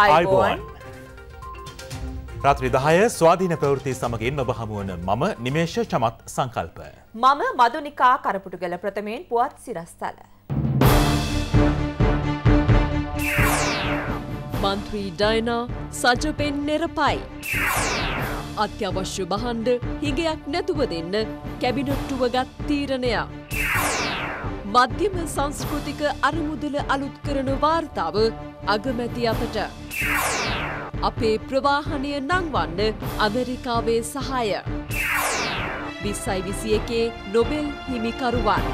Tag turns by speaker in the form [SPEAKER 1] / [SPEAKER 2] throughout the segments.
[SPEAKER 1] අයිබෝන්
[SPEAKER 2] රාත්‍රී දහය ස්වාධීන ප්‍රවෘති සමගින් ඔබ හමුවන මම නිමේෂ චමත් සංකල්ප.
[SPEAKER 1] මම මදුනිකා කරපුටුගල ප්‍රථමයෙන් පුවත් සිරස්ථල.
[SPEAKER 3] මන්ත්‍රී ඩයිනා සජපෙන් නෙරපයි. අත්‍යවශ්‍ය බහන්ඩ හිගයක් නැතුව දෙන්න කැබිනට්ටුවගත් තීරණයක්. මධ්‍යම සංස්කෘතික අරමුදල අලුත් කරන වාර්තාව අගමැති අපට. අපේ ප්‍රවාහනය නංවන්න අමෙරිකාවේ සහාය. විස්සයි විසි එකේ නොබෙල් හිමිකරුවන්.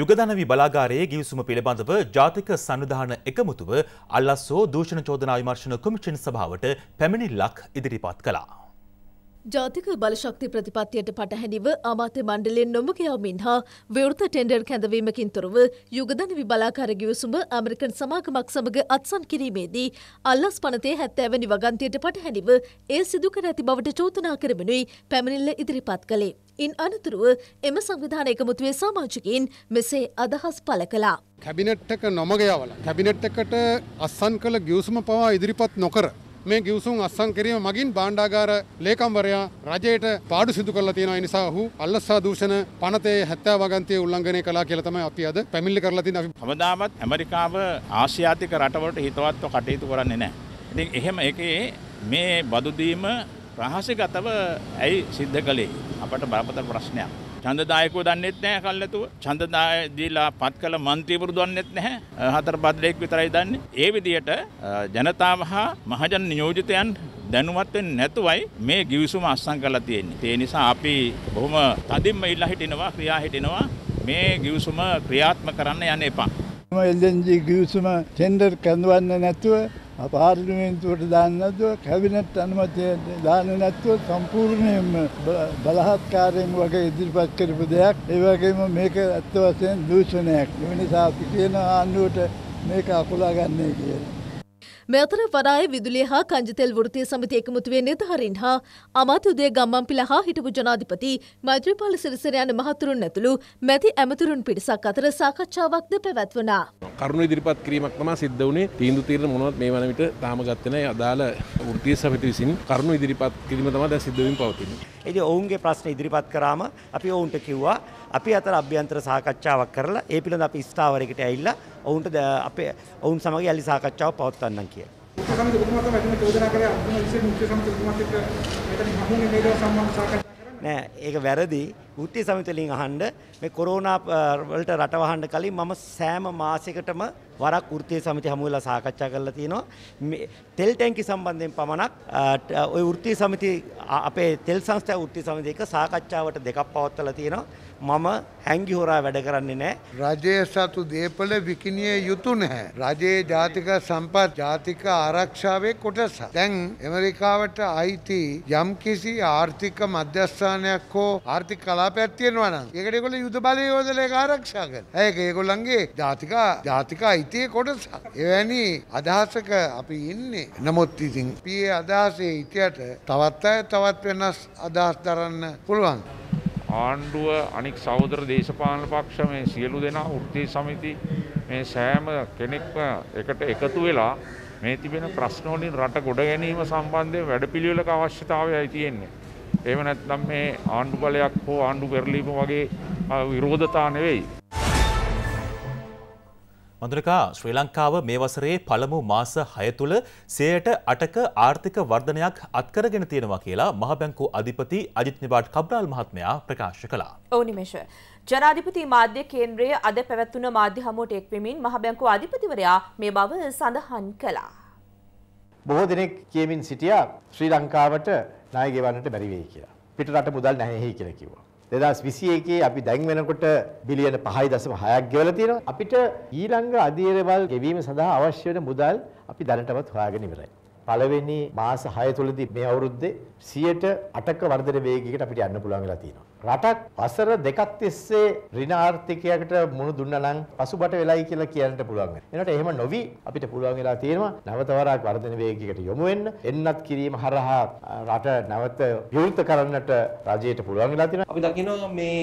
[SPEAKER 2] යුගධනවි බලාගාරයේ ගිවිසුම පිළිබඳව ජාතික සන්නිධාන එකමුතුව අල්ලස්සෝ දූෂණ චෝදනා විමර්ශන කොමිෂන් සභාවට පැමිණිල්ලක් ඉදිරිපත් කළා.
[SPEAKER 4] ජාතික බලශක්ති ප්‍රතිපත්තියට පටහැනිව අමාත්‍ය මණ්ඩලයෙන් නොමුකයාමින් හා විවෘත ටෙන්ඩර් කැඳවීමකින් තොරව යුගධන විබලාකාර ගිවිසුම ඇමරිකන් සමාගමක් සමඟ අත්සන් කිරීමේදී අල්ලස් පනතේ හැත්තෑවැනි වගන්තියට පටහැනිව ඒ සිදුකර ඇති බවට චෝතනා කරමනුයි පැමිණිල්ල ඉදිරිපත් කළේ. ඉන් අනතුරුව එම සංවිධාන එකමුතුවේ සාමාජිකයින් මෙසේ අදහස් පළ කලා.
[SPEAKER 5] කැබිනට් එක නොමගයවල කැබිනට් එකට අස්සන් කළ ගියවසුම පවා ඉදිරිපත් නොකර මේ ගිවිසුම් අත්සන් කිරීම මගින් බාණ්ඩාගාර ලේකම්වරයා රජයට පාඩු සිදු කරලා තියෙනවා. ඒ නිසා ඔහු අල්ලස්සා දූෂණ පනතේ 70 වගන්තිය උල්ලංඝනය කළා කියලා තමයි අපි අද පැමිණිලි කරලා තින්නේ. අපි
[SPEAKER 2] හැමදාමත් ඇමරිකාව ආසියාතික රටවලට හිතවත්ව කටයුතු කරන්නේ නැහැ. ඉතින් එහෙම එකේ මේ බදුදීම රහසිගතව ඇයි සිද්ධ කළේ අපට බරපතල ප්‍රශ්නයක්. චන්දදායකව දන්නෙත් නැහැ කල්ැතුව. චන්දදාය දීලා පත් කළ മന്ത്രിවරු දන්නෙත් නැහැ. හතර බද්දෙක් විතරයි දන්නේ. ඒ විදිහට ජනතාව හා මහජන නියෝජිතයන් දැනුවත් වෙන්නේ නැතුවයි මේ ගිවිසුම අස්සම් කරලා තියෙන්නේ. ඒ නිසා අපි බොහොම තදින්ම ඉල්ලා හිටිනවා, ක්‍රියා හිටිනවා මේ ගිවිසුම ක්‍රියාත්මක කරන්න යන්න එපා.
[SPEAKER 5] එල්ජන්ජී ගිවිසුම ටෙන්ඩර් කඳවන්න නැතුව පාර්ලිමේන්තුවට දාන්න නැතුව කැබිනට් අනුමැතිය දාන්නේ නැතුව සම්පූර්ණයෙන්ම බලහත්කාරයෙන් වගේ ඉදිරිපත් කරපු දෙයක්. ඒ වගේම මේක ඇත්ත වශයෙන් දූෂණයක්. ඒ නිසා අපි කියන ආණ්ඩුවට මේක අකුලා ගන්නයි කියලා.
[SPEAKER 4] මෙතර වරාය විදුලිය හා කංජතෙල් වෘතිය සමිති එකමුතුවේ නිධාරින් හා අමාත්‍යුදේ ගම්මන් පිළ හා හිටපු ජනාධිපති මෛත්‍රීපාල සිරිසර යන මහතුරුන් ඇතුළු මැති ඇමතුරුන් පිරිසක් අතර සාකච්ඡාවක්ද පැවැත්වනා.
[SPEAKER 2] කරුණු ඉදිරිපත් කිරීමක් තමයි සිද්ධ වුණේ තීන්දු තීරණ මොනවත් මේ වන විට තාම ගත්තේ නැහැ අදාළ වෘත්තීය සමිති විසින් කරුණු ඉදිරිපත් කිරීම තමයි දැන් සිද්ධ වෙමින් පවතින්නේ.
[SPEAKER 4] ඒ කිය ඔවුන්ගේ ප්‍රශ්න
[SPEAKER 6] ඉදිරිපත් කරාම අපි ඔවුන්ට කිව්වා අපි අතර අභ්‍යන්තර සාකච්ඡාවක් කරලා ඒ පිළිබඳ අපි ස්ථාවරයකට ඇවිල්ලා ඔවුන්ට අපේ ඔවුන් සමග යලි සාකච්ඡාවක් පවත්වන්නම් කියලා. සමිති ඔබතුමා තමයි මේ චෝදනා කරේ අභිම විශේෂ මුඛ්‍ය සමිති ඔබතුමාත් එක්ක මෙතන මහුනේ මේක සම්බන්ධ සාකච්ඡා කරන්නේ නෑ ඒක වැරදි මුඛ්‍ය සමිති වලින් අහන්න මේ කොරෝනා වලට රට වහන්න කලින් මම සෑම මාසයකටම වරක් වෘත්තීය සමිති හමු වෙලා සාකච්ඡා කරලා තියෙනවා තෙල් ටැංකි සම්බන්ධයෙන් පමණක් ওই වෘත්තීය සමිති අපේ තෙල් සංස්ථා වෘත්තීය සමිති එක සාකච්ඡාවට
[SPEAKER 5] දෙකක් පවත්වලා තියෙනවා මම හැංගි හොරා වැඩ කරන්නේ නැහැ රජයේ සතු දේපල විකිණිය යුතු නැහැ රජයේ ජාතික සම්පත් ජාතික ආරක්ෂාවේ කොටස දැන් ඇමරිකාවට අයිති යම්කිසි ආර්ථික මධ්‍යස්ථානයක් හෝ ආර්ථික කලාපයක් තියෙනවා නම් ඒකට ඒගොල්ලෝ යුද බලය යොදලා ඒක ආරක්ෂා කරනවා ඒක ඒගොල්ලන්ගේ ජාතික ජාතික අයිතිය කොටස. එවැනි අදහසක අපි ඉන්නේ. නමුත් ඉතින් පියේ අදහසේ හිටියට තවත් අය තවත් වෙනස් අදහස් දරන්න පුළුවන්. ආණ්ඩුව අනික් සහෝදර දේශපාලන පක්ෂ මේ සියලු දෙනා වෘත්තීය සමිති මේ සෑම කෙනෙක්ම එකට එකතු වෙලා මේ තිබෙන ප්‍රශ්න වලින් රට ගොඩ ගැනීම සම්බන්ධයෙන් වැඩපිළිවෙලක අවශ්‍යතාවයයි තියෙන්නේ. එහෙම නැත්නම් මේ ආණ්ඩු බලයක් හෝ ආණ්ඩු පෙරලීම වගේ විරෝධතා නෙවෙයි.
[SPEAKER 2] මඳුනකා ශ්‍රී ලංකාව මේ වසරේ පළමු මාස හය තුළ සයට අටක ආර්ථික වර්ධනයක් අත්කරගෙන තියෙනවා කියලා මහබැංකු අධිපති අජිත් නිබාට් කබ්‍රාල් මහත්මයා ප්‍රකාශ කළා.
[SPEAKER 1] ඕනිමේෂ. ජනාධිපති මාධ්‍ය කේන්ද්‍රය අද පැවැත්වුණ මාධ්‍ය හමුවට එක්වෙමින් මහබැංකු අධිපතිවරයා මේ බව සඳහන් කළා.
[SPEAKER 2] බොහෝ
[SPEAKER 6] දෙනෙක් කියමින් සිටියා ශ්‍රී ලංකාවට ණය ගෙවන්නට බැරි වෙයි කියලා. පිටරට මුදල් නැහැයි කියලා කිව්වා. 2021 අපි දැන් වෙනකොට බිලියන 5.6ක් ගෙවලා තියෙනවා. අපිට ඊළඟ අධීරවල් ගෙවීම සඳහා අවශ්‍ය වෙන මුදල් අපි දැනටමත් හොයාගෙන ඉවරයි. පළවෙනි මාස 6 තුලදී මේ අවුරුද්දේ 108ක වර්ධන වේගයකට අපිට යන්න පුළුවන් වෙලා තියෙනවා. රටක් වසර දෙකක් තිස්සේ ඍණ ආර්ථිකයකට මුහුණ දුන්නා නම් පසුබට වෙලයි කියලා කියන්නට පුළුවන්. එනකොට එහෙම නොවි අපිට පුළුවන් වෙලා තියෙනවා නැවත වරක් වර්ධන වේගයකට යොමු වෙන්න. එන්නත් කිරීම හරහා රට නැවත විවෘත කරන්නට රජයට පුළුවන් වෙලා තියෙනවා. අපි දකිනවා මේ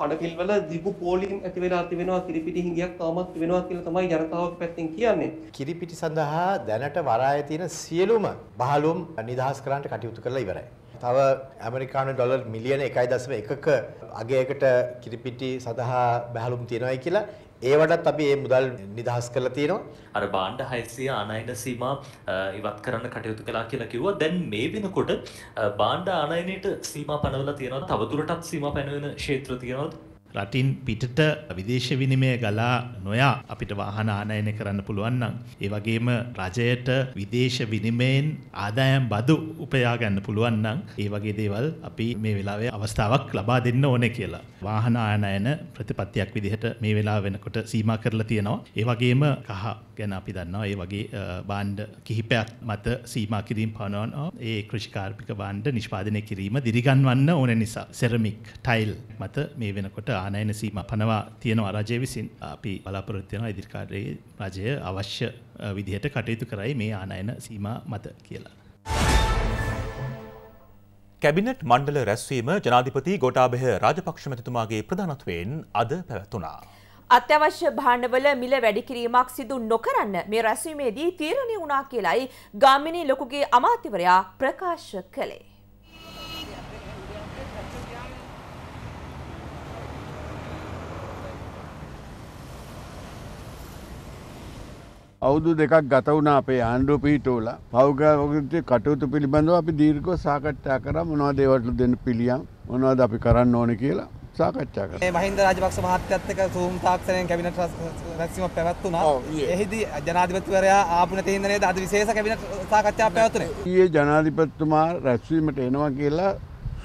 [SPEAKER 6] පඩකිල්වල දිගු පෝලිම් ඇති වෙලා තිබෙනවා කිරිපිටි හිඟියක් තාමත් වෙනවා කියලා තමයි ජනතාවගේ පැත්තෙන් කියන්නේ. කිරිපිටි සඳහා දැනට වරාය තියෙන සියලුම බහලුම් නිදහස් කරන්නට කටයුතු කරලා ඉවරයි. තව ඇමරිකානු ඩොලර් මිලියන එකයි දසම එකක අගේකට කිරිපිටි සඳහා බැහලුම් තියෙනවයි කියලා ඒවටත්
[SPEAKER 2] අපි ඒ මුදල් නිදහස් කරලා තියෙනවා. අර බාණ්ඩ 600 ආනයන සීමා ඉවත් කරන්න කටයුතු කළා කියලා කිව්වා. දැන් මේ වෙනකොට බාණ්ඩ ආනයනයට සීමා පැනවලා තියෙනවා. තවදුරටත් සීමා පැනවෙන ක්ෂේත්‍ර තියෙනවා. රටින් පිටට විදේශ විනිමය ගලා නොයා අපිට වාහන ආනයනය කරන්න පුළුවන් නම් ඒ වගේම රජයට විදේශ විනිමයෙන් ආදායම් බදු උපයා ගන්න පුළුවන් නම් ඒ වගේ දේවල් අපි මේ වෙලාවේ අවස්ථාවක් ලබා දෙන්න ඕනේ කියලා. වාහන ආනයන ප්‍රතිපත්තියක් විදිහට මේ වෙලාව වෙනකොට සීමා කරලා තියෙනවා. ඒ වගේම කහ ගැන අපි දන්නවා ඒ වගේ බාණ්ඩ කිහිපයක් මත සීමා කිරීම පනවනවා. ඒ කෘෂිකාර්මික බාණ්ඩ නිෂ්පාදනය කිරීම දිරිගන්වන්න ඕන නිසා සෙරමික් ටයිල් මත මේ වෙනකොට ආනයන සීම පනවා තියෙනවා රජය විසින් අපි බලාපොරොත්තියන ඉදිරිකාරයේ රජය අවශ්‍ය විදිහට කටයුතු කරයි මේ ආනයන සීම මත කියලා. කැබිනට් මණ්ඩල රැස්වීම ජනාධිපති ගොටාබෙහ රාජපක්ෂ මැතිතුමාගේ ප්‍රධානත්වයෙන් අද පැවැත්වුණා.
[SPEAKER 1] අත්‍යවශ්‍ය භාණ්ඩවල මිල වැඩිකිරීමක් සිදු නොකරන්න මේ රැස්වීමේදී තීරණය වුණා කියලයි ගාමිණී ලොකුගේ අමාත්‍යවරයා ප්‍රකාශ කළේ.
[SPEAKER 5] අවුදු දෙකක් ගත වුණ අපේ ආණ්ඩුව පිහිටෝල පෞගාවගෘතිය කටයුතු පිළිබඳව අපි දීර්කෝ සාකච්ඡා කර මොනවා දේවටලු දෙන්න පිළියම් මොනවාද අපි කරන්න ඕන කියලා සාකච්ඡා කර
[SPEAKER 6] මහින්ද රාජපක්ෂ මහත්තයත් එක්ක සූම් තාක්ෂණයෙන් කැබිනට් රැස්වීමක් පැවැත්තුණා. එහිදී ජනාධිපතිවරයා ආපු තීන්දනයේද අද විශේෂ කැබිනට් සාකච්ඡාවක්
[SPEAKER 2] පැවැත්තුණේ.
[SPEAKER 5] ඊයේ ජනාධිපතිතුමා රැස්වීමට එනවා කියලා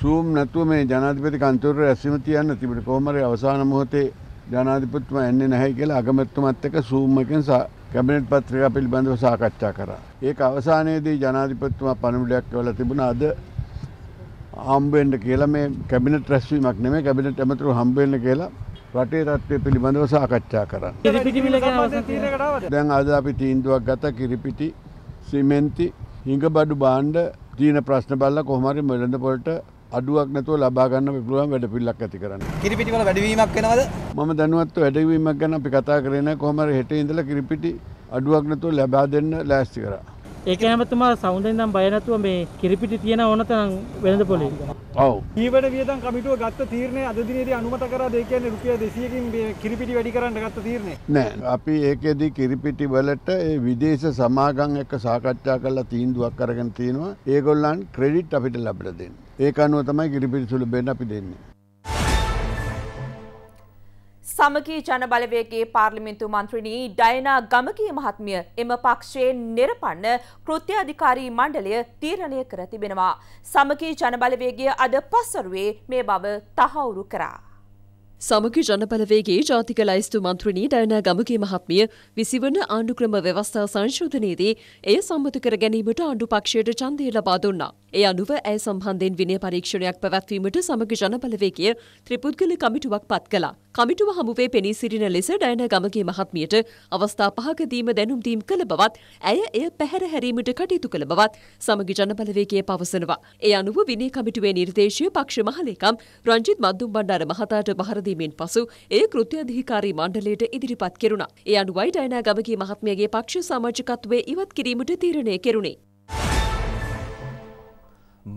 [SPEAKER 5] සූම් නැතුව මේ ජනාධිපති කන්තෝරේ රැස්වීම තියන්න තිබුණේ කොහොම හරි අවසාන මොහොතේ ජනාධිපතිතුමා එන්නේ නැහැ කියලා අගමැතිතුමත් එක්ක සූම් එකෙන් කැබිනට් පත්‍රිකා පිළිබඳව සාකච්ඡා කරා. ඒක අවසානයේදී ජනාධිපතිතුමා පණිවිඩයක් කළා තිබුණා අද හම්බෙන්න කියලා මේ කැබිනට් රැස්වීමක් නෙමෙයි කැබිනට් ඇමතුරු හම්බෙන්න කියලා රටේ තත්ත්වය පිළිබඳව සාකච්ඡා කරන්න. දැන් අද අපි තීන්දුවක් ගත කිරිපිටි සිමෙන්ති හිඟබඩු බාණ්ඩ තීන ප්‍රශ්න බල්ල කොහොමරි මෙළඳ පොලට අඩුවක් නැතුව ලබාගන්න පුළුවන් වැඩ පිල්ලක් ඇති කරන්න කිරිපිටිවල වැඩවීමක් වෙනවද මම දැනුවත් වැඩවීමක් ගැන අපි කතා කරන කොහමර හෙට ඉඳලා කිරිපිටි අඩුවක් නැතුව ලබා දෙන්න ලෑස්ති කරා ඒක හැමතුමා සවුන්ඩ් එකෙන් බය නැතුව මේ කිරිපිටි තියෙන ඕනතරම් වෙළඳ පොලේ. ඔව්. ඊවට වියදම්
[SPEAKER 2] කමිටුව ගත්ත තීරණය අද දිනේදී අනුමත කරාද ඒ කියන්නේ රුපියල් 200කින් කිරිපිටි වැඩි කරන්න ගත්ත තීරණය.
[SPEAKER 5] නෑ. අපි ඒකෙදී කිරිපිටි වලට ඒ විදේශ සමාගම් එක්ක සාකච්ඡා කරලා තීන්දුවක් අරගෙන තිනවා. ඒගොල්ලන් ක්‍රෙඩිට් අපිට ලැබලා දෙන්න. ඒක අනුව තමයි කිරිපිටි සුළු බෙන්න අපි දෙන්නේ.
[SPEAKER 1] සමගී ජනබලවේගේ පාර්ලිමින්තු මන්ත්‍රණී ඩයිනා ගමකී මහත්මිය එම පක්ෂයේ නිරපන්න කෘත්‍යාධිකාරී මණ්ඩලය තීරණය කර තිබෙනවා. සමගී ජනබලවේගය අද පස්සරුවේ මේ බව තහවුරු කරා.
[SPEAKER 3] සමග ජනපලවේගේ ජාතික ලයිස්තු මන්ත්‍රණී ඩයනා ගමගේ මහත්මිය විසිවන ආණ්ඩුක්‍රම ව්‍යවස්ථා සංශෝධනයේදී එය සම්මත කර ගැනීමට ආණ්ඩු පක්ෂයට ඡන්දය ලබා දුන්නා. ඒ අනුව ඇය සම්බන්ධයෙන් විනය පරීක්ෂණයක් පැවැත්වීමට සමග ජනපලවේගය ත්‍රිපුද්ගල කමිටුවක් පත් කළා. කමිටුව හමුවේ පෙනී සිටින ලෙස ඩයනා ගමගේ මහත්මියට අවස්ථා පහකදීම දැනුම් දීම් කළ බවත් ඇය එය පැහැර හැරීමට කටයුතු කළ බවත් සමග ජනපලවේගය පවසනවා. ඒ අනුව විනය කමිටුවේ නිර්දේශය පක්ෂ මහලේකම් රංජිත් මද්දුම් බණ්ඩාර මහතාට පහර ලබාදීමෙන් පසු ඒ කෘත්‍යාධිකාරී මණ්ඩලයට ඉදිරිපත් කෙරුණා. ඒ අනුවයි ඩයනා ගමගේ මහත්මියගේ පක්ෂ සමාජිකත්වය ඉවත් කිරීමට තීරණය කෙරුණේ.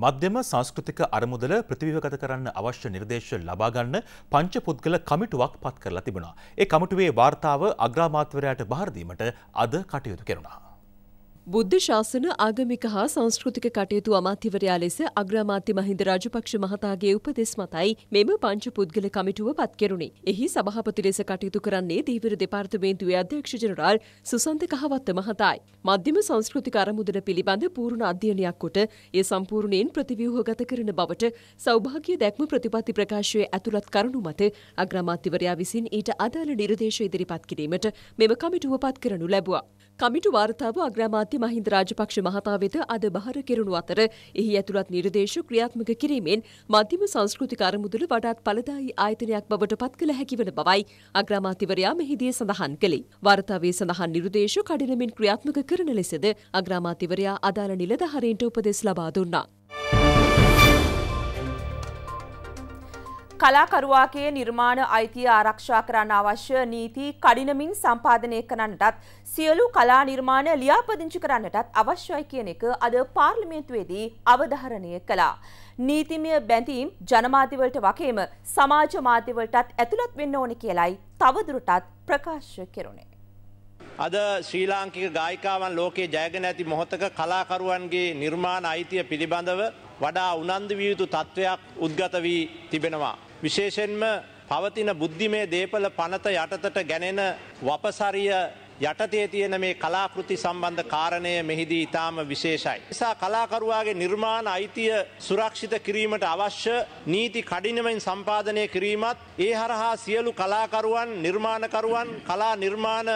[SPEAKER 2] මධ්‍යම සංස්කෘතික අරමුදල ප්‍රතිවිවගත කරන්න අවශ්‍ය නිර්දේශ ලබාගන්න පංච පුද්ගල කමිටුවක් පත් කරලා තිබුණා. ඒ කමිටුවේ වාර්තාව අග්‍රාමාත්‍යවරයාට බාරදීමට අද කටයුතු කෙරුණා.
[SPEAKER 3] බුද්ධ ශාසන ආගමික හා සංස්කෘතික කටයුතු අමාත්‍යවරයා ලෙස අග්‍රාමාත්‍ය මහින්ද රාජපක්ෂ මහතාගේ උපදෙස් මතයි මෙම පංච පුද්ගල කමිටුව පත් කෙරුණේ. එහි සභාපති ලෙස කටයුතු කරන්නේ දීවර දෙපාර්තමේන්තුවේ අධ්‍යක්ෂ ජනරාල් සුසන්ත කහවත්ත මහතායි. මධ්‍යම සංස්කෘතික අරමුදන පිළිබඳ පූර්ණ අධ්‍යයනයක් කොට ඒ සම්පූර්ණයෙන් ප්‍රතිව්‍යුහගත කරන බවට සෞභාග්‍ය දැක්ම ප්‍රතිපත්ති ප්‍රකාශයේ ඇතුළත් කරුණු මත අග්‍රාමාත්‍යවරයා විසින් ඊට අදාළ නිර්දේශ ඉදිරිපත් කිරීමට මෙම කමිටුව පත් කරනු ලැබුවා. කමිටු වාර්තාව අග්‍රාමාත්‍ය මහින්ද රාජපක්ෂ මහතා වෙත අද බහර කෙරුණු අතර එහි ඇතුළත් නිර්දේශ ක්‍රියාත්මක කිරීමෙන් මධ්‍යම සංස්කෘතික අරමුදල වඩාත් ඵලදායී ආයතනයක් බවට පත් කළ හැකි වන බවයි අග්‍රාමාත්‍යවරයා මෙහිදී සඳහන් කළේ. වාර්තාවේ සඳහන් නිර්දේශ කඩිනමින් ක්‍රියාත්මක කරන ලෙසද අග්‍රාමාත්‍යවරයා අදාළ නිලධාරීන්ට උපදෙස් ලබා දුන්නා.
[SPEAKER 1] කලාකරුවාගේ නිර්මාණ අයිතිය ආරක්ෂා කරන්න අවශ්‍ය නීති කඩිනමින් සම්පාදනය කරන්නටත් සියලු කලා නිර්මාණ ලියාපදිංචි කරන්නටත් අවශ්‍යයි කියන එක අද පාර්ලිමේන්තුවේදී අවධාරණය කළා. නීතිමය බැඳීම් ජනමාධ්‍යවලට වගේම සමාජ මාධ්‍යවලටත් ඇතුළත් වෙන්න ඕනි කියලයි තවදුරටත් ප්‍රකාශ කෙරුණේ.
[SPEAKER 6] අද ශ්‍රී ලාංකික ගායිකාවන් ලෝකයේ ජයගෙන ඇති මොහොතක කලාකරුවන්ගේ නිර්මාණ අයිතිය පිළිබඳව වඩා උනන්දු විය යුතු තත්ත්වයක් උද්ගත වී තිබෙනවා. විශේෂෙන්ම පවතින බුද්ධිමේ දේපල පනත යටතට ගැනෙන වපසරිය යටතේ තියෙන මේ කලාකෘති සම්බන්ධ කාරණය මෙහිදී ඉතාම විශේෂයි. නිසා කලාකරුවාගේ නිර්මාණ අයිතිය සුරක්ෂිත කිරීමට අවශ්‍ය නීති කඩිනමෙන් සම්පාදනය කිරීමත් ඒ හරහා සියලු කලාකරුවන් නිර්මාණකරුවන් කලා නිර්මාණ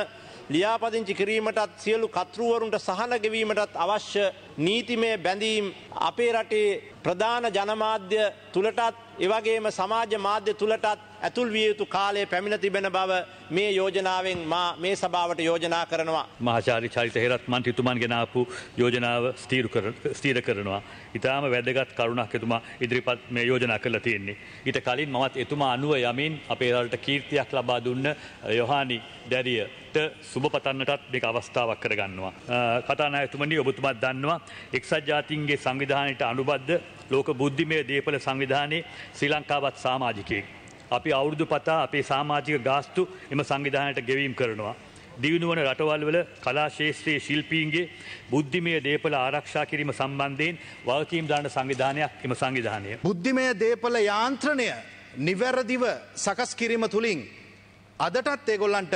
[SPEAKER 6] ලියාපදිංචි කිරීමටත් සියලු කතෘවරුන්ට සහන ගෙවීමටත් අවශ්‍ය නීතිමය බැඳීම් අපේ රටේ ප්‍රධාන ජනමාධ්‍ය තුළටත් එවගේම සමාජ මාධ්‍ය තුළටත් ඇතුල් විය යුතු කාලය පැමිණ තිබෙන බව මේ යෝජනාවෙන් මා මේ සභාවට යෝජනා කරනවා.
[SPEAKER 2] මහාචාරි චරිත හෙරත් මන් හිතුමන් ගෙනාපු යෝජනාව ස්තීර කරනවා. ඉතාම වැදගත් කරුණක් එතුමා ඉදිරිපත් මේ යෝජනා කරලා තියෙන්නේ. ඊට කලින් මමත් එතුමා අනුව යමින් අපේ රට කීර්තියක් ලබා දුන්න යොහානි දැරියට සුබ පතන්නටත් මේක අවස්ථාවක් කරගන්නවා. කතානායතුමනි ඔබතුමත් දන්නවා එක්සත් ජාතින්ගේ සංවිධානයට අනුබද්ධ ලෝක බුද්ධිමය දේපල සංවිධානයේ ශ්‍රී ලංකාවත් සාමාජිකයෙක්. අපි අවුරුදු පතා අපේ සාමාජික ගාස්තු එම සංවිධානයට ගෙවීම් කරනවා. දියුණුවන රටවල්වල කලාශේෂත්‍රයේ ශිල්පීන්ගේ බුද්ධිමය දේපල ආරක්ෂා කිරීම සම්බන්ධයෙන් වල්කීම් දාන සංවිධානයක් එම සංවිධානය.
[SPEAKER 6] බුද්ධිමය දේපල යාන්ත්‍රණය නිවැරදිව සකස් කිරීම තුළින් අදටත් ඒගොල්ලන්ට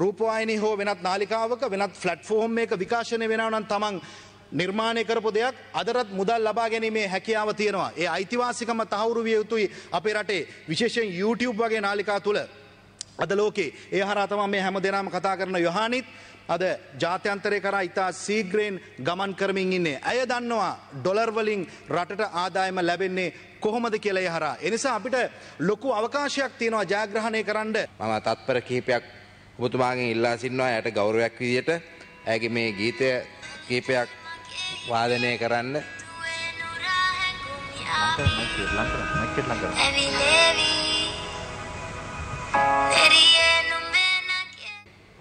[SPEAKER 6] රූපවායිනි හෝ වෙනත් නාලිකාවක වෙනත් ෆලට් ෆෝහම් එක විකාශනය වෙනවනන් තමන් නිර්මාණය කරපු දෙයක් අදරත් මුදල් ලබා ගැනීමේ හැකියාව තියෙනවා. ඒ අයිතිවාසිකම තහවුරු විය යුතුයි අපේ රටේ විශේෂයෙන් YouTube වගේ නාලිකා තුළ අද ලෝකේ ඒ හරහා තමයි මේ හැම දෙනාම කතා කරන යොහානිත් අද ජාත්‍යන්තරය කරා ඉතා සීග්‍රයෙන් ගමන් කරමින් ඉන්නේ. ඇය දන්නවා ඩොලර්වලින් රටට ආදායම ලැබෙන්නේ කොහොමද කියලා හරා. එනිසා අපිට ලොකු අවකාශයක් තියෙනවා ජයග්‍රහණය කරන්න. මම තත්පර කිහිපයක් ඔබතුමාගෙන් ඉල්ලා සින්නවා යට ගෞරවයක් විදියට ඇගේ මේ ගීතය කීපයක් වාදනය කරන්න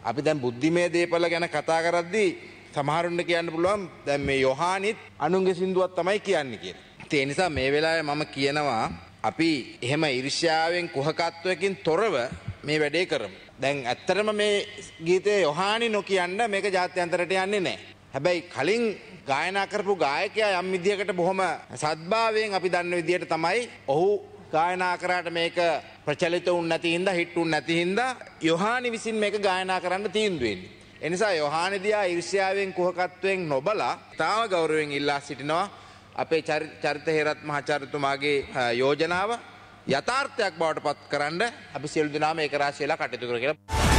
[SPEAKER 6] අපි දැන් බුද්ධිමය දේපල ගැන කතා කරද්දී සමහරුන්ට කියන්න පුළුවන් දැන් මේ යොහානිත් අනුන්ගේ සින්දුවත් තමයි කියන්නේ කියලා. ඒ නිසා මේ වෙලාවේ මම කියනවා අපි එහෙම ඉරිෂ්‍යාවෙන් කුහකත්වයකින් තොරව මේ වැඩේ කරමු. දැන් ඇත්තටම මේ ගීතේ යොහානි නොකියන්න මේක ජාත්‍යන්තරට යන්නේ නැහැ. හැබැයි කලින් ගායනා කරපු ගායකයා යම් විදිහකට බොහොම සද්භාවයෙන් අපි දන්න විදිහට තමයි ඔහු ගායනා කරාට මේක ප්‍රචලිත වුන් නැති හින්දා හිට් වුන් නැති හින්දා යොහානි විසින් මේක ගායනා කරන්න තීන්දුව වෙන්නේ. එනිසා යොහානි දිහා ඊර්ෂ්‍යාවෙන් කුහකත්වයෙන් නොබලා තාම ගෞරවයෙන් ඉල්ලා සිටිනවා අපේ චරිත හේරත් මහාචාර්යතුමාගේ යෝජනාව යථාර්ථයක් බවට පත් කරන්න අපි සියලු දෙනාම ඒක රාශියලා කටයුතු කර කියලා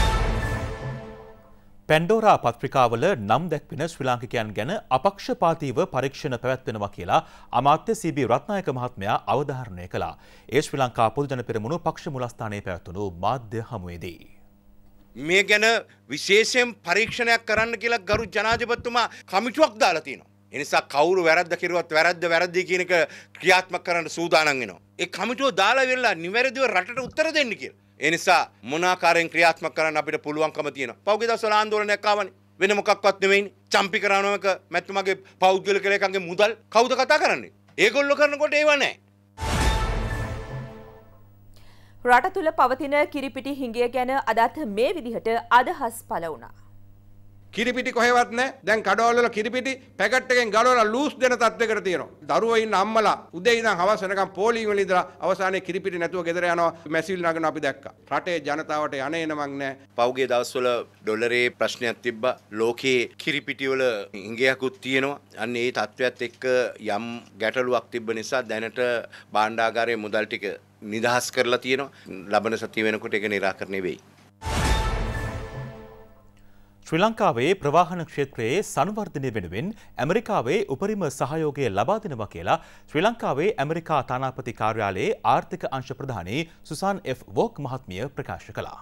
[SPEAKER 2] පැන්ඩෝරා පත්‍රිකාවල නම් දැක්වෙන ශ්‍රී ලාංකිකයන් ගැන අපක්ෂපාතීව පරීක්ෂණ පැවැත්වෙනවා කියලා අමාත්‍ය සීබී රත්නායක මහත්මයා අවධාරණය කළා. ඒ ශ්‍රී ලංකා පොදුජන පෙරමුණු පක්ෂ මුලස්ථානයේ පැවැත්වුණු මාධ්‍ය හමුවේදී.
[SPEAKER 6] මේ ගැන විශේෂයෙන් පරීක්ෂණයක් කරන්න කියලා ගරු ජනාධිපතිතුමා කමිටුවක් දාලා තියෙනවා. එනිසා කවුරු වැරද්ද කිරුවත් වැරද්ද වැරදි කියන එක ක්‍රියාත්මක කරන්න සූදානම් වෙනවා. ඒ කමිටුව දාලා වෙලා නිවැරදිව රටට උත්තර දෙන්න කියලා. ඒ නිසා මොනාකාරයෙන් ක්‍රියාත්මක කරන්න අපිට පුළුවන්කම තියෙනවා. පෞගේ දවස්වල ආන්දෝලනයක් ආවනේ. වෙන මොකක්වත් නෙවෙයිනේ. චම්පි කරනවක මැතිතුමාගේ පෞද්ගලික ලේකම්ගේ මුදල් කවුද කතා කරන්නේ? ඒගොල්ලෝ කරනකොට ඒව නැහැ.
[SPEAKER 1] රට තුළ පවතින කිරිපිටි හිඟිය ගැන අදත් මේ විදිහට අදහස් පළ වුණා.
[SPEAKER 6] කිරිපිටි කොහෙවත් නැහැ. දැන් කඩවල වල කිරිපිටි පැකට් එකෙන් ගලවලා ලූස් දෙන තත්වයකට තියෙනවා. දරුවෝ ඉන්න අම්මලා උදේ ඉඳන් හවස වෙනකම් පෝලිං වල ඉඳලා අවසානයේ කිරිපිටි නැතුව ගෙදර යනවා. මැසිවිලි නගන අපි දැක්කා. රටේ ජනතාවට යන්නේ නමක් නැහැ. පෞගේ දවස්වල ඩොලරේ ප්‍රශ්නයක් තිබ්බා. ලෝකයේ කිරිපිටි වල ඉඟියකුත් තියෙනවා. අන්න ඒ තත්වයත් එක්ක යම් ගැටලුවක් තිබ්බ නිසා දැනට භාණ්ඩාගාරයේ මුදල් ටික නිදහස් කරලා තියෙනවා. ලබන සතිය වෙනකොට ඒක निराකරණය වෙයි.
[SPEAKER 2] ශ්‍රී ලංකාවේ ප්‍රවාහන ක්ෂේත්‍රයේ සංවර්ධනය වෙනුවෙන් ඇමරිකාවේ උපරිම සහයෝගය ලබා දෙනවා කියලා ශ්‍රී ලංකාවේ ඇමරිකා තානාපති කාර්යාලයේ ආර්ථික අංශ ප්‍රධානී සුසාන් F. වෝක් මහත්මිය ප්‍රකාශ කළා.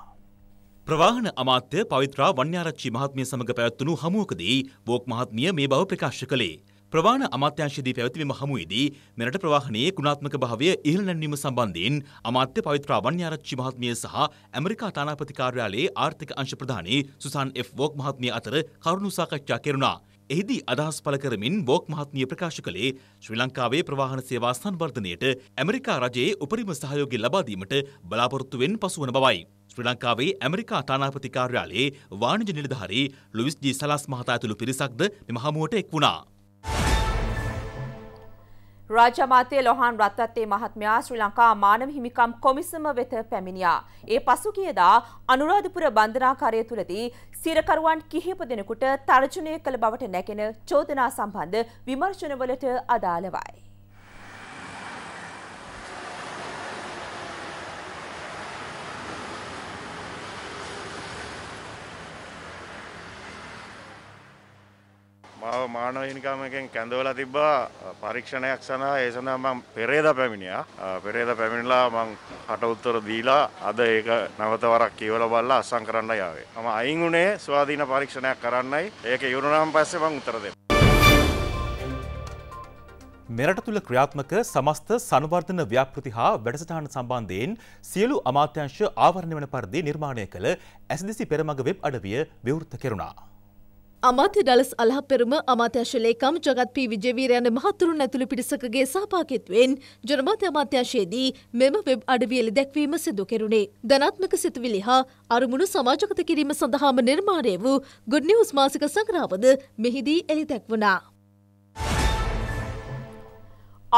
[SPEAKER 2] ප්‍රවාහන අමාත්‍ය පවිත්‍රා වන්‍යාරච්චි මහත්මිය සමඟ පැවැත්වුණු හමුවකදී වෝක් මහත්මිය මේ බව ප්‍රකාශ කළේ. ප්‍රවාණ අමාත්‍යංශයේදී පැවතිවීම හමුවේදී මෙරට ප්‍රවාහනයේ ගුණාත්මක භාවය ඉහළ නැන්වීම සම්බන්ධයෙන් අමාත්‍ය පවිත්‍ර අවන්‍යාරච්චි මහත්මිය සහ ඇමරිකා තානාපති කාර්යාලයේ ආර්ථික අංශ ප්‍රධානී සුසාන් F. වෝක් මහත්මිය අතර කරුණු සාකච්ඡා කෙරුණා. එහිදී අදහස් පළ කරමින් වෝක් මහත්මිය ප්‍රකාශ කළේ ශ්‍රී ලංකාවේ ප්‍රවාහන සේවා සංවර්ධනයට ඇමරිකා රජයේ උපරිම සහයෝගය ලබා දීමට බලාපොරොත්තුවෙන් පසුවන බවයි. ශ්‍රී ලංකාවේ ඇමරිකා තානාපති කාර්යාලයේ වාණිජ නිලධාරී ලුවිස් ජී සලාස් මහතා ඇතුළු පිරිසක්ද මෙම හමුවට එක් වුණා.
[SPEAKER 1] රාජමාතය ලොහන් රත්තත්තේ මහත්මයා ශ්‍රී ලංකා මානව හිමිකම් කොමිසම වෙත පැමිණියා. ඒ පසුගියදා අනුරාධපුර බන්ධනාකාරය තුළදී සිරකරුවන් කිහිප දෙනෙකුට තර්ජනය කළ බවට නැගෙන චෝදනා සම්බන්ධ විමර්ශනවලට අදාළවයි.
[SPEAKER 5] මාව මානවහිනිකාමකෙන් කැඳවලා තිබ්බා පරීක්ෂණයක් සඳහා ඒ සඳහා මම පෙරේදා පැමිණියා. පෙරේදා පැමිණලා මම කට උත්තර දීලා අද ඒක නැවත වරක් කියවලා බලලා අසම් කරන්න යාවේ. මම අයින් උනේ ස්වාධීන පරීක්ෂණයක් කරන්නයි. ඒක ඉවරුනාම පස්සේ මම උත්තර දෙන්නම්.
[SPEAKER 2] මෙරට තුළ ක්‍රියාත්මක සමස්ත සංවර්ධන ව්‍යාපෘති හා වැඩසටහන සම්බන්ධයෙන් සියලු අමාත්‍යංශ ආවරණය වන පරිදි නිර්මාණය කළ ඇසදිසි පෙරමග වෙබ්
[SPEAKER 4] අඩවිය විවෘත කෙරුණා. අමාත්‍ය ඩලස් අලහපෙරුම අමාත්‍යශ ලේකම් ජගත් පී විජේවීරයන මහතුරුන් ඇතුළු පිරිසකගේ සහභාගිත්වයෙන් ජනමාධ්‍ය අමාත්‍යශයේදී මෙම වෙබ් අඩවියලි දැක්වීම සිදු කෙරුණේ. ධනාත්මක සිතුවිලි හා අරමුණු සමාජගත කිරීම සඳහාම නිර්මාණය වූ ගුඩ් නිවුස් මාසික සංග්‍රහවද මෙහිදී එළි දැක්වුණා.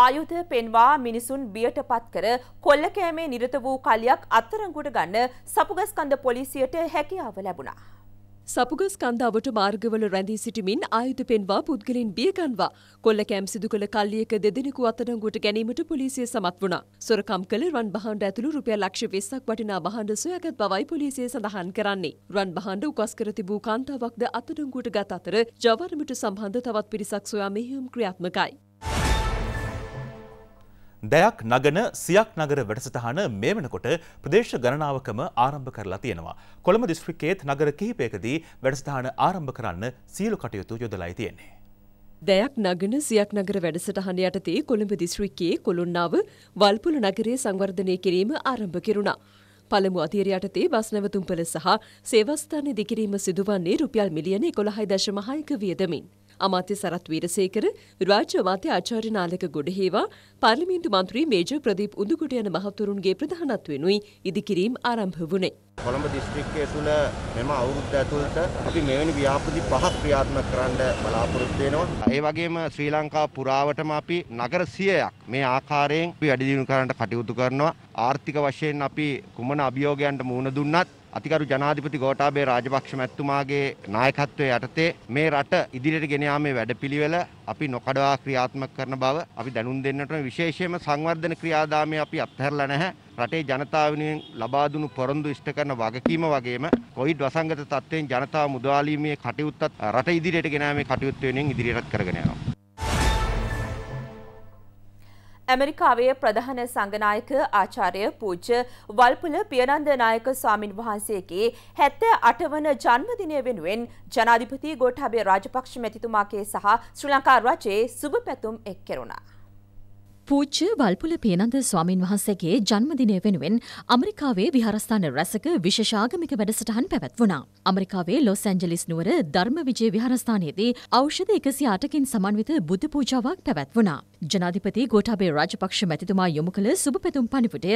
[SPEAKER 1] ආයුධ පෙන්වා මිනිසුන් බියට පත් කර කොල්ලකෑමේ නිරත වූ කලියක් අත්තරංගුට ගන්න සපුගස්කන්ද පොලිසියට හැකියාව ලැබුණා.
[SPEAKER 3] සපුගස් කන්දාවට මාර්ගවල රැඳී සිටිමින් ආයුධ පෙන්වා පුද්ගලින් බියගන්වා කොල්ල කෑම් සිදු කළ කල්ලියක දෙදෙනෙකු අත්අඩංගුවට ගැනීමට පොලිසිය සමත් වුණා. සොරකම් කළ රන් බහණ්ඩ ඇතුළු රුපියල් ලක්ෂ 20ක් වටිනා බහණ්ඩ සොයාගත් බවයි පොලිසිය සඳහන් කරන්නේ. රන් බහණ්ඩ උකස් කර තිබූ කාන්තාවක්ද අත්අඩංගුවට ගත් අතර ජවර්මට සම්බන්ධ තවත් පිරිසක් සොයා මෙහෙයුම් ක්‍රියාත්මකයි.
[SPEAKER 2] දැයක් නගන සියක් නගර වැඩසටහන මේ වෙනකොට ප්‍රදේශ ගණනාවකම ආරම්භ කරලා තියෙනවා. කොළඹ දිස්ත්‍රික්කයේත් නගර කිහිපයකදී වැඩසටහන ආරම්භ කරන්න සියලු කටයුතු යොදලායි තියෙන්නේ.
[SPEAKER 3] දැයක් නගන සියක් නගර වැඩසටහන යටතේ කොළඹ දිස්ත්‍රික්කයේ කොළුන්නාව වල්පොල නගරයේ සංවර්ධනය කිරීම ආරම්භ කෙරුණා. පළමු අතිර යටතේ බස් නැවතුම්පළ සහ සේවස්ථානය දිකිරීම සිදුවන්නේ රුපියල් මිලියන 11.6ක වියදමින්. අමාත්‍ය සරත් වීරසේකර, රාජ්‍ය අමාත්‍ය ආචාර්ය නාලක ගොඩහේවා, පාර්ලිමේන්තු මන්ත්‍රී මේජර් ප්‍රදීප් උඳුකොට යන මහතුරුන්ගේ ප්‍රධානත්වෙනුයි ඉදිකිරීම් ආරම්භ වුණේ.
[SPEAKER 6] කොළඹ දිස්ත්‍රික්කයේ තුල මෙම අවුරුද්ද ඇතුළත අපි මෙවැනි ව්‍යාපෘති පහක් ක්‍රියාත්මක කරන්න බලාපොරොත්තු වෙනවා. ඒ වගේම ශ්‍රී ලංකා පුරාවටම අපි නගර 100ක් මේ ආකාරයෙන් වැඩි දියුණු කරන්න කටයුතු කරනවා. ආර්ථික වශයෙන් අපි කුමන අභියෝගයන්ට මුහුණ දුන්නත් අතිකරු ජනාධිපති ගෝඨාභය රාජපක්ෂ මැතිතුමාගේ නායකත්වය යටතේ මේ රට ඉදිරියට ගෙන යාමේ වැඩපිළිවෙල අපි නොකඩවා ක්‍රියාත්මක කරන බව අපි දැනුම් දෙන්නට විශේෂයෙන්ම සංවර්ධන ක්‍රියාදාමයේ අපි අත්හැරලා නැහැ. රටේ ජනතාව වෙනුවෙන් ලබා දුණු පොරොන්දු ඉෂ්ට කරන වගකීම වගේම කොවිඩ් වසංගත තත්ත්වයෙන් ජනතාව මුදවාලීමේ කටයුත්තත් රට ඉදිරියට ගෙන යාමේ කටයුත්ත වෙනුවෙන් ඉදිරියට කරගෙන යනවා.
[SPEAKER 1] ඇමරිකාවේ ප්‍රධාන සංගනායක ආචාර්ය පූජ්‍ය වල්පුල පියනන්ද නායක ස්වාමින් වහන්සේගේ හැත්තෑ අටවන ජන්මදිනය වෙනුවෙන් ජනාධිපති ගෝඨාභය රාජපක්ෂ මැතිතුමාගේ සහ ශ්‍රී ලංකා රජයේ සුබ පැතුම් එක් කෙරුණා.
[SPEAKER 3] පූච්ච වල්පුල පියනන්ද ස්වාමින් වහන්සේගේ ජන්මදිනය වෙනුවෙන් අමරිකාවේ විහාරස්ථාන රැසක විශෂාගමික වැඩසටහන් පැවැත්වුණා. අමරිකාවේ ලොස් ඇන්ජලිස් නුවර ධර්ම විජය විහාරස්ථානයේදී ඖෂධ එකසි අටකින් සමන්විත බුද්ධ පූජාවක් පැවැත්වුණා. ජනාධිපති ගෝටාබේ රාජපක්ෂ මැතිතුමා යොමු කළ සුභපැතුම් පණිවුඩය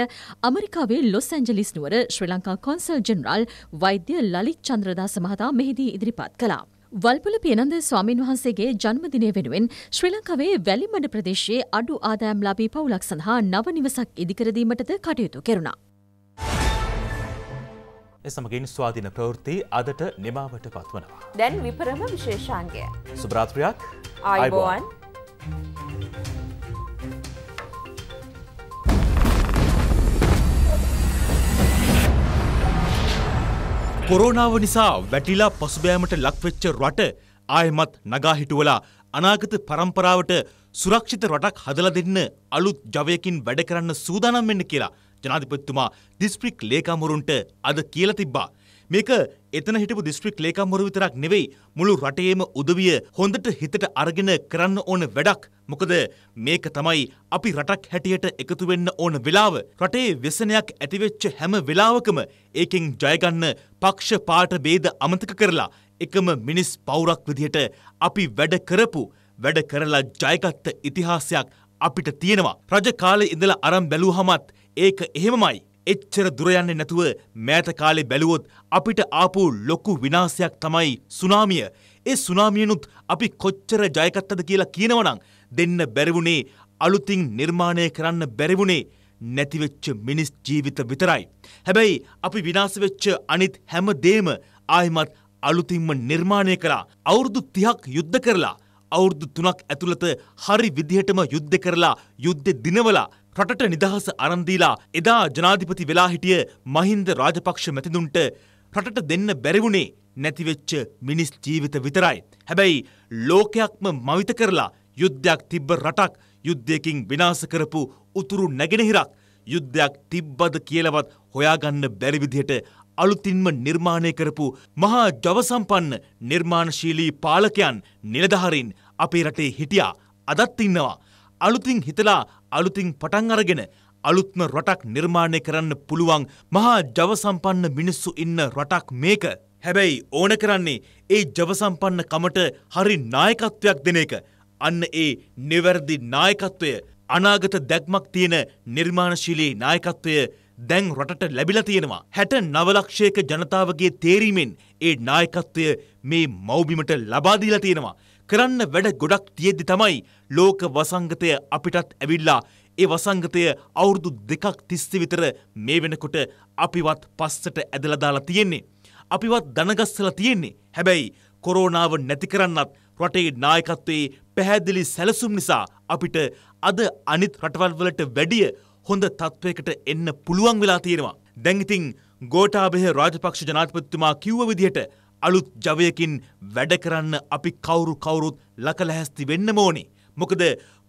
[SPEAKER 3] අමරිකාවේ ලොස් ඇන්ජලිස් නුවර ශ්‍රී ලංකා කොන්සල් ජෙනරාල් වෛද්‍ය ලලිත් චන්ද්‍රදාස මහතා මෙහිදී ඉදිරිපත් කළා. වල්පොල පියනන්ද ස්වාමීන් වහන්සේගේ ජන්මදිනය වෙනුවෙන් ශ්‍රී ලංකාවේ වැලිමඩ ප්‍රදේශයේ අඩු ආදායම් ලාභී පවුලක් සඳහා නව නිවසක් ඉදිකරදීමටද කටයුතු
[SPEAKER 1] කෙරුණා.
[SPEAKER 2] එසමගින් ස්වාධීන ප්‍රවෘත්ති අදට නිමාවට පත්වනවා.
[SPEAKER 1] දැන් විපරම විශේෂාන්ගය.
[SPEAKER 2] සුභරාත්‍රයක් ආයිබෝන්. කොරෝනාව නිසා වැටිලා පසුබෑමට ලක්වෙච්ච රට ආයමත් නගා හිටුවලා අනාගත පරම්පරාවට සුරක්ෂිත රටක් හදලා දෙන්න අලුත් ජවයකින් වැඩ කරන්න සූදානම් වෙන්න කියලා ජනාධිපතිතුමා දිස්ත්‍රික් ලේකම්වරුන්ට අද කියලා තිබ්බා. මේක එතන හිටපු දිස්ත්‍රික් ලේකම්වරු විතරක් නෙවෙයි මුළු රටේම උදවිය හොඳට හිතට අරගෙන කරන්න ඕන වැඩක්. මොකද මේක තමයි අපි රටක් හැටියට එකතු වෙන්න ඕන වෙලාව. රටේ වෙසනයක් ඇතිවෙච්ච හැම වෙලාවකම ඒකෙන් ජයගන්න පක්ෂ පාට ભેද අමතක කරලා එකම මිනිස් පවුරක් විදිහට අපි වැඩ කරපු වැඩ කරලා ජයගත්ත ඉතිහාසයක් අපිට තියෙනවා. රජ කාලේ ඉඳලා අරන් බැලුවහමත් ඒක එහෙමමයි. එච්චර දුර යන්නේ නැතුව මෑත කාලේ බැලුවොත් අපිට ආපු ලොකු විනාශයක් තමයි සුනාමිය. ඒ සුනාමියනුත් අපි කොච්චර ජයගත්තද කියලා කියනවනම් දෙන්න බැරිවුනේ අලුතින් නිර්මාණය කරන්න බැරිවුනේ නැතිවෙච්ච මිනිස් ජීවිත විතරයි. හැබැයි අපි විනාසවෙච්ච අනිත් හැම දේම ආයමත් අලුතින්ම නිර්මාණය කරා අවුරුදු තිහක් යුද්ධ කරලා අවුරුදු තුනක් ඇතුළත හරි විදිහටම යුද්ධ කරලා යුද්ධ දිනවලා රටට නිදහස අරන්දීලා එදා ජනාධිපති වෙලා හිටිය මහින්ද රාජපක්ෂ මැතිදුන්ට රටට දෙන්න බැරිවුණේ නැතිවෙච්ච මිනිස් ජීවිත විතරයි. හැබැයි ලෝකයක්ම මවිත කරලා යුද්ධයක් තිබ්බ රටක් යුද්ධයකින් විනාස කරපු උතුරු නැගෙනහිරක් යුද්ධයක් තිබ්බද කියලවත් හොයාගන්න බැරිවිදිහට අලුතින්ම නිර්මාණය කරපු මහා ජවසම්පන්න නිර්මාණශීලී පාලකයන් නිලධහරින් අපේ රටේ හිටියා අදත් ඉන්නවා. අලුතින් හිතලා අලුතින් පටන් අරගෙන අලුත්ම රටක් නිර්මාණය කරන්න පුළුවන් මහා ජවසම්පන්න මිනිස්සු ඉන්න රටක් මේක. හැබැයි ඕන කරන්නේ ඒ ජවසම්පන්න කමට හරි නායකත්වයක් දෙන එක. අන්න ඒ නිවැරදි නායකත්වය අනාගත දැක්මක් තියෙන නිර්මාණශීලී නායකත්වය දැන් රටට ලැබිලා තියෙනවා. හැට නවලක්ෂයක ජනතාවගේ තේරීමෙන් ඒ නායකත්වය මේ මෞබිමට ලබාදීලා තියෙනවා. කරන්න වැඩ ගොඩක් තියෙද්දි තමයි ලෝක වසංගතය අපිටත් ඇවිල්ලා ඒ වසංගතය අවුරුදු දෙකක් තිස්ස විතර මේ වෙනකොට අපිවත් පස්සට ඇදලදාලා තියෙන්නේ. අපිවත් දනගස්සලා තියෙන්නේ. හැබැයි කොරෝනාව නැති කරන්නත් රටේ නායකත්වයේ පැහැදිලි සැලසුම් නිසා අපිට අද අනිත් රටවල් වලට වැඩිය හොඳ තත්ත්වයකට එන්න පුළුවන් වෙලා තියෙනවා. දැන් ඉතින් ගෝඨාභය රාජපක්ෂ ජනාධිපතිතුමා කිව්ව විදිහට අලුත් ජවයකින් වැඩ කරන්න අපි කවුරු කවුරුත් ලකලැහැස්ති වෙන්න ඕනේ. මොකද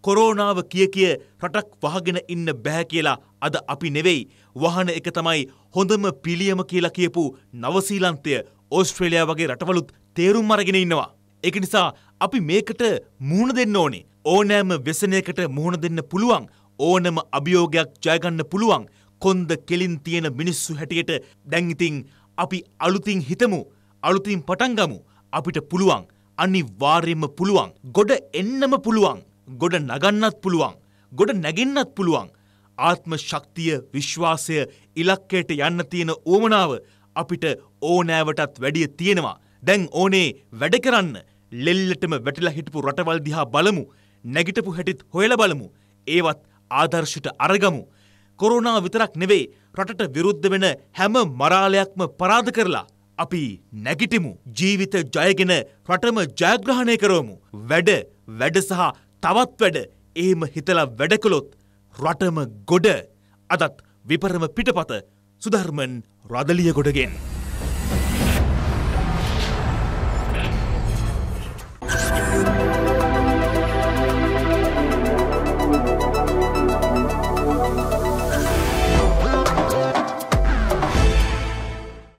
[SPEAKER 2] කොරෝනාව කිය කිය රටක් වහගෙන ඉන්න බෑ කියලා අද අපි නෙවෙයි. වහන එක තමයි හොඳම පිළියම කියලා කියපු නවසීලන්තය ඕස්ට්‍රේලයා වගේ රටවලුත් තේරුම් අරගෙන ඉන්නවා. ඒක නිසා අපි මේකට මුහුණ දෙන්න ඕනේ. ඕනෑම ව්‍යසනයකට මුහුණ දෙන්න පුළුවන්. ඕනම අභියෝගයක් ජයගන්න පුළුවන්. කොන්ද කෙලින් තියෙන මිනිස්සු හැටියට දැන් ඉතින් අපි අලුතින් හිතමු. අලුතින් පටන්ගමු අපිට පුළුවන් අනිවාර්යෙන්ම පුළුවන් ගොඩ එන්නම පුළුවන් ගොඩ නගන්නත් පුළුවන් ගොඩ නැගෙන්නත් පුළුවන් ආත්ම ශක්තිය විශ්වාසය ඉලක්කයට යන්න තියෙන ඕමනාව අපිට ඕනෑවටත් වැඩිය තියෙනවා දැන් ඕනේ වැඩ කරන්න ලෙල්ලටම වැටිලා හිටපු රටවල් දිහා බලමු නැගිටපු හැටිත් හොයල බලමු ඒවත් ආදර්ශයට අරගමු කොරුණා විතරක් නෙවෙයි රටට විරුද්ධ වෙන හැම මරාලයක්ම පරාධ කරලා අපි නැගිටිමු ජීවිත ජයගෙන රටම ජයග්‍රහණය කරවමු වැඩ වැඩ සහ තවත් වැඩ එහෙම හිතලා වැඩකළොත් රටම ගොඩ අදත් විපරම පිටපත සුධර්මන් රදලිය ගොඩගෙන්.